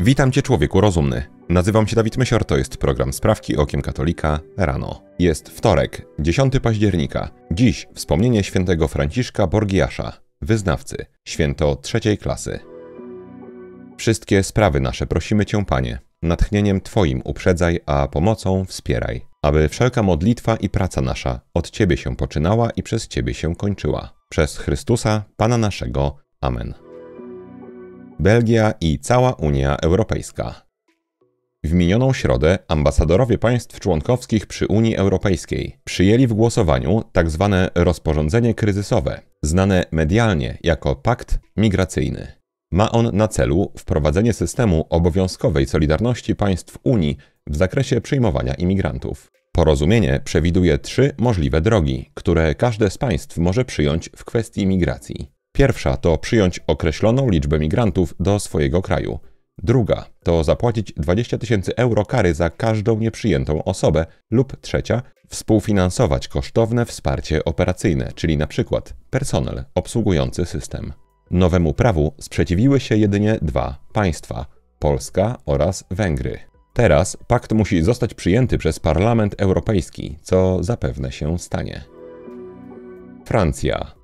Witam Cię, człowieku rozumny. Nazywam się Dawid Mysior, to jest program Sprawki Okiem Katolika rano. Jest wtorek, 10 października. Dziś wspomnienie świętego Franciszka Borgiasza, wyznawcy, święto trzeciej klasy. Wszystkie sprawy nasze prosimy Cię, Panie. Natchnieniem Twoim uprzedzaj, a pomocą wspieraj. Aby wszelka modlitwa i praca nasza od Ciebie się poczynała i przez Ciebie się kończyła. Przez Chrystusa, Pana naszego. Amen. Belgia i cała Unia Europejska. W minioną środę ambasadorowie państw członkowskich przy Unii Europejskiej przyjęli w głosowaniu tzw. Tak rozporządzenie kryzysowe, znane medialnie jako pakt migracyjny. Ma on na celu wprowadzenie systemu obowiązkowej solidarności państw Unii w zakresie przyjmowania imigrantów. Porozumienie przewiduje trzy możliwe drogi, które każde z państw może przyjąć w kwestii migracji. Pierwsza to przyjąć określoną liczbę migrantów do swojego kraju. Druga to zapłacić 20 tysięcy euro kary za każdą nieprzyjętą osobę. Lub trzecia współfinansować kosztowne wsparcie operacyjne, czyli np. personel obsługujący system. Nowemu prawu sprzeciwiły się jedynie dwa państwa Polska oraz Węgry. Teraz pakt musi zostać przyjęty przez Parlament Europejski, co zapewne się stanie. Francja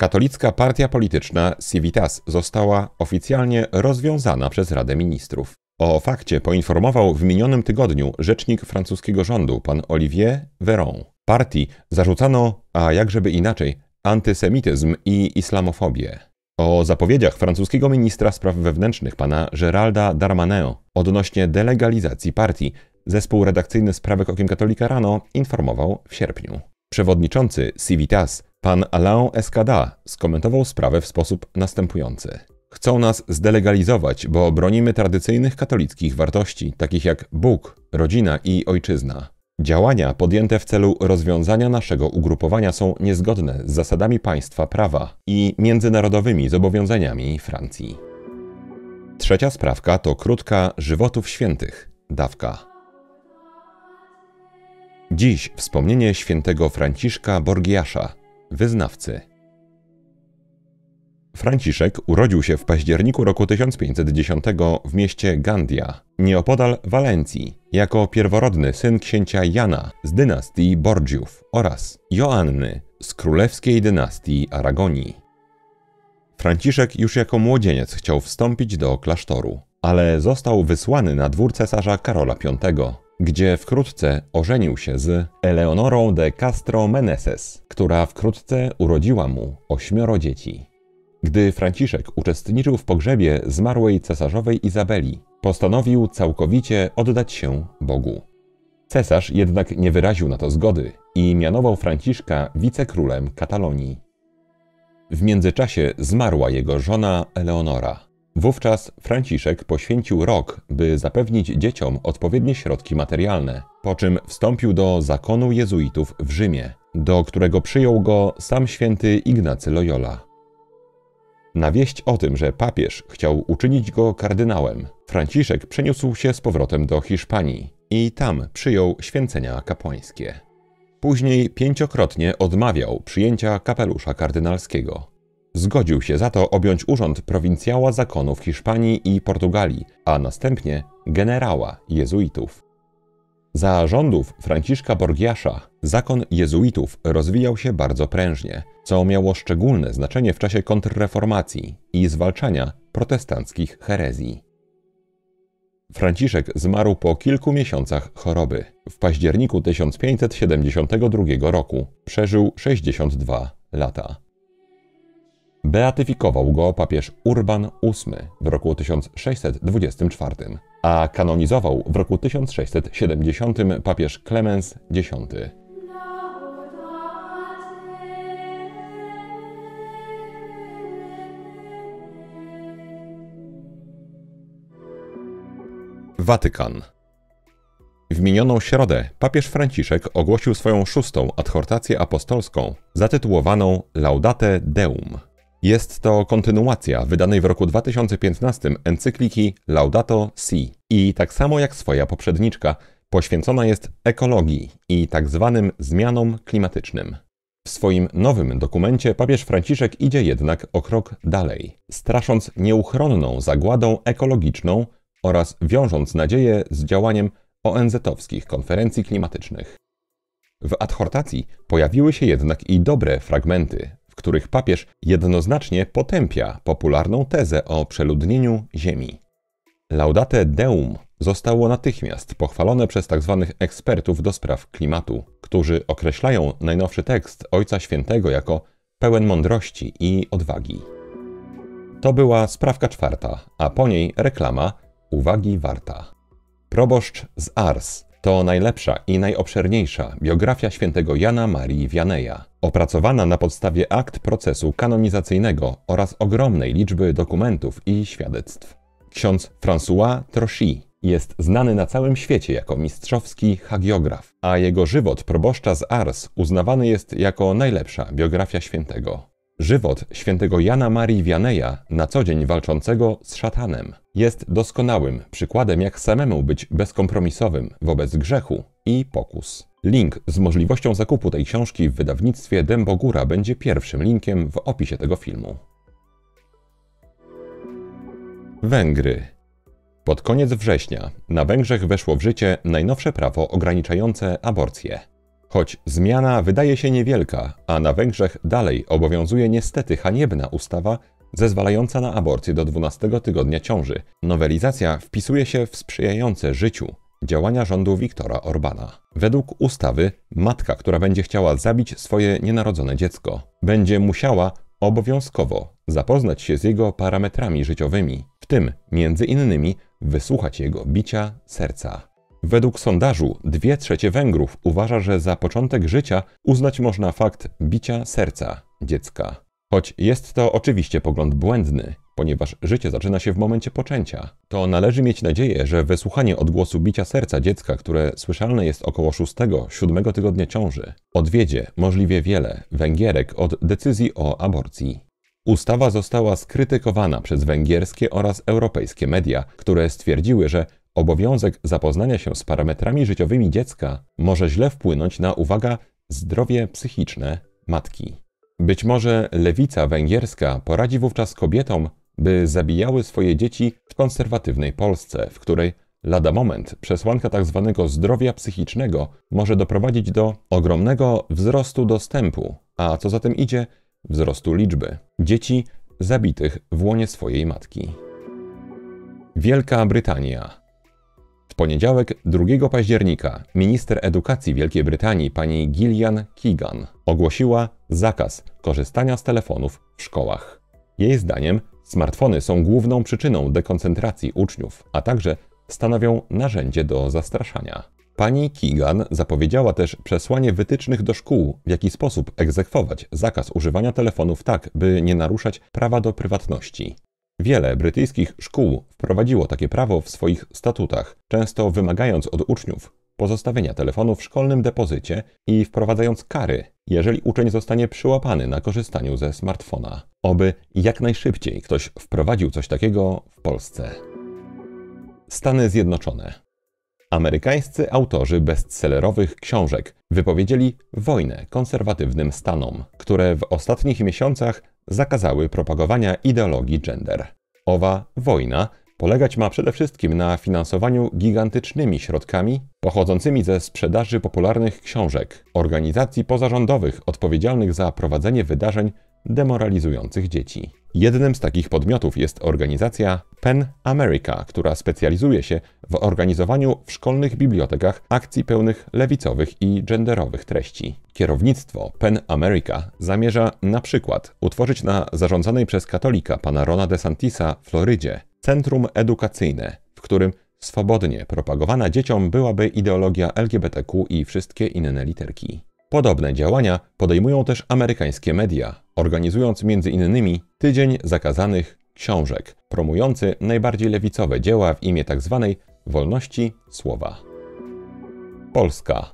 Katolicka partia polityczna Civitas została oficjalnie rozwiązana przez Radę Ministrów. O fakcie poinformował w minionym tygodniu rzecznik francuskiego rządu pan Olivier Véron. Partii zarzucano, a jakżeby inaczej, antysemityzm i islamofobię. O zapowiedziach francuskiego ministra spraw wewnętrznych pana Geralda Darmanin odnośnie delegalizacji partii zespół redakcyjny Sprawek Okiem Katolika Rano informował w sierpniu. Przewodniczący Civitas Pan Alain Escada skomentował sprawę w sposób następujący. Chcą nas zdelegalizować, bo bronimy tradycyjnych katolickich wartości, takich jak Bóg, rodzina i ojczyzna. Działania podjęte w celu rozwiązania naszego ugrupowania są niezgodne z zasadami państwa prawa i międzynarodowymi zobowiązaniami Francji. Trzecia sprawka to krótka żywotów świętych dawka. Dziś wspomnienie świętego Franciszka Borgiasza Wyznawcy. Franciszek urodził się w październiku roku 1510 w mieście Gandia, nieopodal Walencji, jako pierworodny syn księcia Jana z dynastii Borgiów oraz Joanny z królewskiej dynastii Aragonii. Franciszek już jako młodzieniec chciał wstąpić do klasztoru, ale został wysłany na dwór cesarza Karola V gdzie wkrótce ożenił się z Eleonorą de Castro Meneses, która wkrótce urodziła mu ośmioro dzieci. Gdy Franciszek uczestniczył w pogrzebie zmarłej cesarzowej Izabeli, postanowił całkowicie oddać się Bogu. Cesarz jednak nie wyraził na to zgody i mianował Franciszka wicekrólem Katalonii. W międzyczasie zmarła jego żona Eleonora. Wówczas Franciszek poświęcił rok, by zapewnić dzieciom odpowiednie środki materialne, po czym wstąpił do zakonu jezuitów w Rzymie, do którego przyjął go sam święty Ignacy Loyola. Na wieść o tym, że papież chciał uczynić go kardynałem, Franciszek przeniósł się z powrotem do Hiszpanii i tam przyjął święcenia kapłańskie. Później pięciokrotnie odmawiał przyjęcia kapelusza kardynalskiego, Zgodził się za to objąć urząd prowincjała zakonów Hiszpanii i Portugalii, a następnie generała jezuitów. Za rządów Franciszka Borgiasza zakon jezuitów rozwijał się bardzo prężnie, co miało szczególne znaczenie w czasie kontrreformacji i zwalczania protestanckich herezji. Franciszek zmarł po kilku miesiącach choroby. W październiku 1572 roku przeżył 62 lata. Beatyfikował go papież Urban VIII w roku 1624, a kanonizował w roku 1670 papież Klemens X. Watykan. W minioną środę papież Franciszek ogłosił swoją szóstą adhortację apostolską zatytułowaną Laudate Deum. Jest to kontynuacja wydanej w roku 2015 encykliki Laudato Si i tak samo jak swoja poprzedniczka poświęcona jest ekologii i tak zwanym zmianom klimatycznym. W swoim nowym dokumencie papież Franciszek idzie jednak o krok dalej, strasząc nieuchronną zagładą ekologiczną oraz wiążąc nadzieję z działaniem ONZ-owskich konferencji klimatycznych. W adhortacji pojawiły się jednak i dobre fragmenty, których papież jednoznacznie potępia popularną tezę o przeludnieniu Ziemi. Laudate Deum zostało natychmiast pochwalone przez tzw. Tak ekspertów do spraw klimatu, którzy określają najnowszy tekst Ojca Świętego jako pełen mądrości i odwagi. To była sprawka czwarta, a po niej reklama uwagi warta. Proboszcz z Ars to najlepsza i najobszerniejsza biografia świętego Jana Marii Wianeja, opracowana na podstawie akt procesu kanonizacyjnego oraz ogromnej liczby dokumentów i świadectw. Ksiądz François Trochy jest znany na całym świecie jako mistrzowski hagiograf, a jego żywot proboszcza z Ars uznawany jest jako najlepsza biografia świętego. Żywot świętego Jana Marii Wianeja, na co dzień walczącego z szatanem, jest doskonałym przykładem, jak samemu być bezkompromisowym wobec grzechu i pokus. Link z możliwością zakupu tej książki w wydawnictwie Dębogóra będzie pierwszym linkiem w opisie tego filmu. Węgry. Pod koniec września na Węgrzech weszło w życie najnowsze prawo ograniczające aborcję. Choć zmiana wydaje się niewielka, a na Węgrzech dalej obowiązuje niestety haniebna ustawa zezwalająca na aborcję do 12 tygodnia ciąży, nowelizacja wpisuje się w sprzyjające życiu działania rządu Viktora Orbana. Według ustawy matka, która będzie chciała zabić swoje nienarodzone dziecko, będzie musiała obowiązkowo zapoznać się z jego parametrami życiowymi, w tym między innymi wysłuchać jego bicia serca. Według sondażu 2 trzecie Węgrów uważa, że za początek życia uznać można fakt bicia serca dziecka. Choć jest to oczywiście pogląd błędny, ponieważ życie zaczyna się w momencie poczęcia. To należy mieć nadzieję, że wysłuchanie odgłosu bicia serca dziecka, które słyszalne jest około 6-7 tygodnia ciąży, odwiedzie możliwie wiele Węgierek od decyzji o aborcji. Ustawa została skrytykowana przez węgierskie oraz europejskie media, które stwierdziły, że Obowiązek zapoznania się z parametrami życiowymi dziecka może źle wpłynąć na, uwaga, zdrowie psychiczne matki. Być może lewica węgierska poradzi wówczas kobietom, by zabijały swoje dzieci w konserwatywnej Polsce, w której lada moment przesłanka tzw. Tak zdrowia psychicznego może doprowadzić do ogromnego wzrostu dostępu, a co za tym idzie, wzrostu liczby dzieci zabitych w łonie swojej matki. Wielka Brytania poniedziałek 2 października minister edukacji Wielkiej Brytanii pani Gillian Keegan ogłosiła zakaz korzystania z telefonów w szkołach. Jej zdaniem smartfony są główną przyczyną dekoncentracji uczniów, a także stanowią narzędzie do zastraszania. Pani Keegan zapowiedziała też przesłanie wytycznych do szkół, w jaki sposób egzekwować zakaz używania telefonów tak, by nie naruszać prawa do prywatności. Wiele brytyjskich szkół wprowadziło takie prawo w swoich statutach, często wymagając od uczniów pozostawienia telefonu w szkolnym depozycie i wprowadzając kary, jeżeli uczeń zostanie przyłapany na korzystaniu ze smartfona. Oby jak najszybciej ktoś wprowadził coś takiego w Polsce. Stany Zjednoczone. Amerykańscy autorzy bestsellerowych książek wypowiedzieli wojnę konserwatywnym stanom, które w ostatnich miesiącach zakazały propagowania ideologii gender owa wojna polegać ma przede wszystkim na finansowaniu gigantycznymi środkami pochodzącymi ze sprzedaży popularnych książek, organizacji pozarządowych odpowiedzialnych za prowadzenie wydarzeń demoralizujących dzieci. Jednym z takich podmiotów jest organizacja PEN America, która specjalizuje się w organizowaniu w szkolnych bibliotekach akcji pełnych lewicowych i genderowych treści. Kierownictwo PEN America zamierza na przykład utworzyć na zarządzanej przez katolika pana Rona DeSantisa w Florydzie centrum edukacyjne, w którym swobodnie propagowana dzieciom byłaby ideologia LGBTQ i wszystkie inne literki. Podobne działania podejmują też amerykańskie media, organizując m.in. Tydzień Zakazanych Książek, promujący najbardziej lewicowe dzieła w imię tzw. Tak wolności słowa. Polska.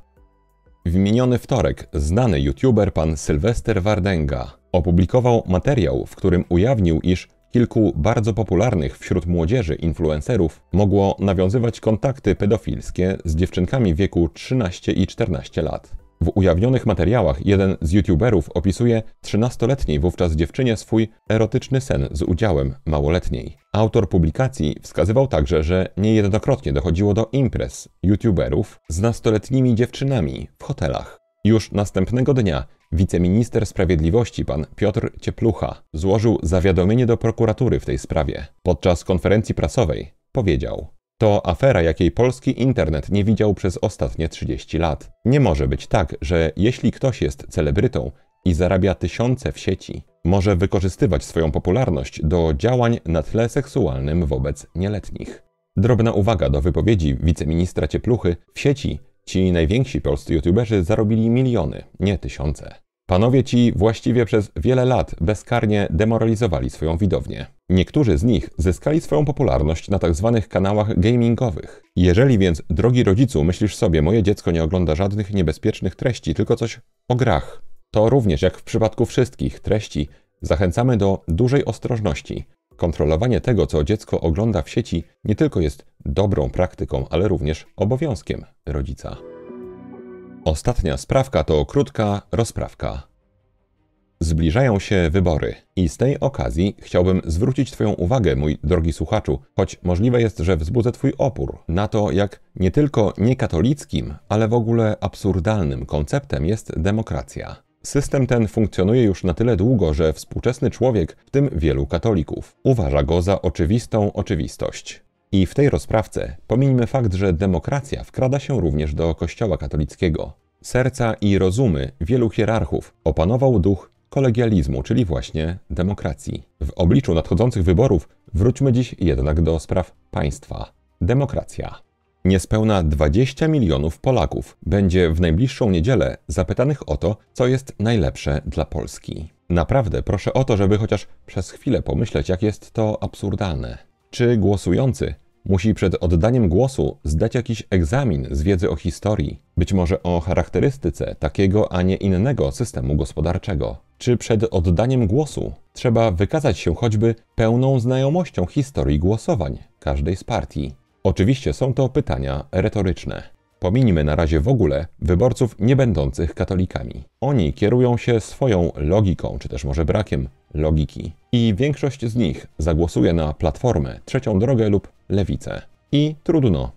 W miniony wtorek znany youtuber pan Sylwester Wardenga opublikował materiał, w którym ujawnił, iż kilku bardzo popularnych wśród młodzieży influencerów mogło nawiązywać kontakty pedofilskie z dziewczynkami wieku 13 i 14 lat. W ujawnionych materiałach jeden z youtuberów opisuje 13-letniej wówczas dziewczynie swój erotyczny sen z udziałem małoletniej. Autor publikacji wskazywał także, że niejednokrotnie dochodziło do imprez youtuberów z nastoletnimi dziewczynami w hotelach. Już następnego dnia wiceminister sprawiedliwości pan Piotr Cieplucha złożył zawiadomienie do prokuratury w tej sprawie. Podczas konferencji prasowej powiedział: to afera, jakiej polski internet nie widział przez ostatnie 30 lat. Nie może być tak, że jeśli ktoś jest celebrytą i zarabia tysiące w sieci, może wykorzystywać swoją popularność do działań na tle seksualnym wobec nieletnich. Drobna uwaga do wypowiedzi wiceministra Ciepluchy w sieci Ci najwięksi polscy youtuberzy zarobili miliony, nie tysiące. Panowie ci właściwie przez wiele lat bezkarnie demoralizowali swoją widownię. Niektórzy z nich zyskali swoją popularność na tzw. Tak kanałach gamingowych. Jeżeli więc, drogi rodzicu, myślisz sobie, moje dziecko nie ogląda żadnych niebezpiecznych treści, tylko coś o grach, to również, jak w przypadku wszystkich treści, zachęcamy do dużej ostrożności. Kontrolowanie tego, co dziecko ogląda w sieci, nie tylko jest dobrą praktyką, ale również obowiązkiem rodzica. Ostatnia sprawka to krótka rozprawka. Zbliżają się wybory i z tej okazji chciałbym zwrócić Twoją uwagę, mój drogi słuchaczu, choć możliwe jest, że wzbudzę Twój opór, na to, jak nie tylko niekatolickim, ale w ogóle absurdalnym konceptem jest demokracja. System ten funkcjonuje już na tyle długo, że współczesny człowiek, w tym wielu katolików, uważa go za oczywistą oczywistość. I w tej rozprawce pomijmy fakt, że demokracja wkrada się również do Kościoła katolickiego. Serca i rozumy wielu hierarchów opanował duch kolegializmu, czyli właśnie demokracji. W obliczu nadchodzących wyborów wróćmy dziś jednak do spraw państwa. Demokracja. Niespełna 20 milionów Polaków będzie w najbliższą niedzielę zapytanych o to, co jest najlepsze dla Polski. Naprawdę proszę o to, żeby chociaż przez chwilę pomyśleć, jak jest to absurdalne. Czy głosujący musi przed oddaniem głosu zdać jakiś egzamin z wiedzy o historii, być może o charakterystyce takiego, a nie innego systemu gospodarczego? Czy przed oddaniem głosu trzeba wykazać się choćby pełną znajomością historii głosowań każdej z partii? Oczywiście są to pytania retoryczne. Pominimy na razie w ogóle wyborców nie będących katolikami. Oni kierują się swoją logiką, czy też może brakiem logiki. I większość z nich zagłosuje na Platformę, Trzecią Drogę lub Lewicę. I trudno.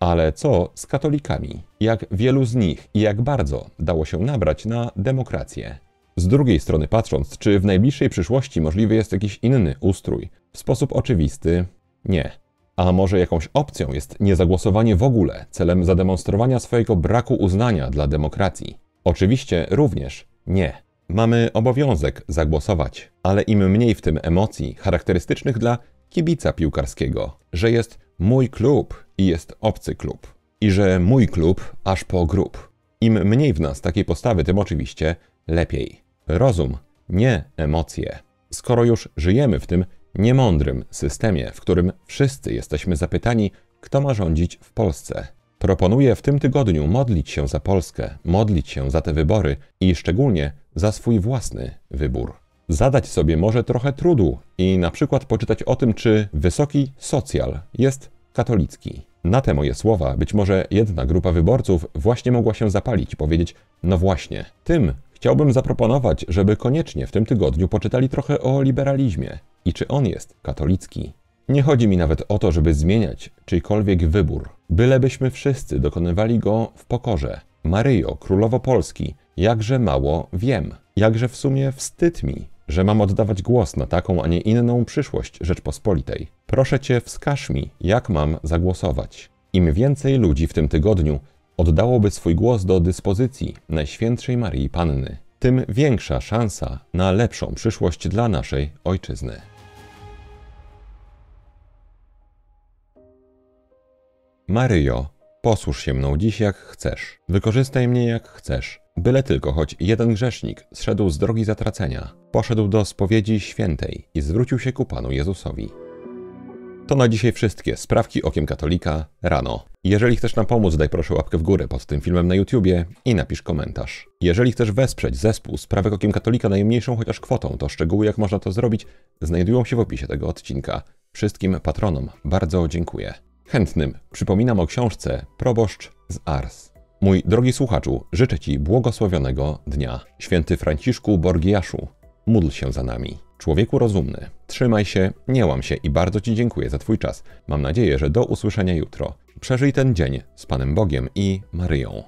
Ale co z katolikami? Jak wielu z nich i jak bardzo dało się nabrać na demokrację? Z drugiej strony patrząc, czy w najbliższej przyszłości możliwy jest jakiś inny ustrój? W sposób oczywisty nie. A może jakąś opcją jest niezagłosowanie w ogóle celem zademonstrowania swojego braku uznania dla demokracji? Oczywiście również nie. Mamy obowiązek zagłosować, ale im mniej w tym emocji charakterystycznych dla kibica piłkarskiego, że jest mój klub i jest obcy klub, i że mój klub aż po grób. Im mniej w nas takiej postawy, tym oczywiście lepiej. Rozum, nie emocje. Skoro już żyjemy w tym niemądrym systemie, w którym wszyscy jesteśmy zapytani, kto ma rządzić w Polsce. Proponuję w tym tygodniu modlić się za Polskę, modlić się za te wybory i szczególnie za swój własny wybór. Zadać sobie może trochę trudu i na przykład poczytać o tym, czy wysoki socjal jest katolicki. Na te moje słowa być może jedna grupa wyborców właśnie mogła się zapalić i powiedzieć: No właśnie, tym chciałbym zaproponować, żeby koniecznie w tym tygodniu poczytali trochę o liberalizmie, i czy on jest katolicki. Nie chodzi mi nawet o to, żeby zmieniać czyjkolwiek wybór, bylebyśmy wszyscy dokonywali go w pokorze. Maryjo, królowo Polski, jakże mało wiem, jakże w sumie wstyd mi, że mam oddawać głos na taką, a nie inną przyszłość Rzeczpospolitej. Proszę cię, wskaż mi, jak mam zagłosować. Im więcej ludzi w tym tygodniu oddałoby swój głos do dyspozycji Najświętszej Marii Panny, tym większa szansa na lepszą przyszłość dla naszej ojczyzny. Maryjo, posłuż się mną dziś jak chcesz, wykorzystaj mnie jak chcesz, byle tylko choć jeden grzesznik zszedł z drogi zatracenia, poszedł do spowiedzi świętej i zwrócił się ku Panu Jezusowi. To na dzisiaj wszystkie sprawki okiem katolika rano. Jeżeli chcesz nam pomóc, daj proszę łapkę w górę pod tym filmem na YouTubie i napisz komentarz. Jeżeli chcesz wesprzeć zespół Sprawek Okiem Katolika najmniejszą chociaż kwotą, to szczegóły jak można to zrobić znajdują się w opisie tego odcinka. Wszystkim patronom bardzo dziękuję chętnym przypominam o książce Proboszcz z Ars. Mój drogi słuchaczu, życzę Ci błogosławionego dnia. Święty Franciszku Borgiaszu, módl się za nami. Człowieku rozumny, trzymaj się, nie łam się i bardzo Ci dziękuję za Twój czas. Mam nadzieję, że do usłyszenia jutro. Przeżyj ten dzień z Panem Bogiem i Maryją.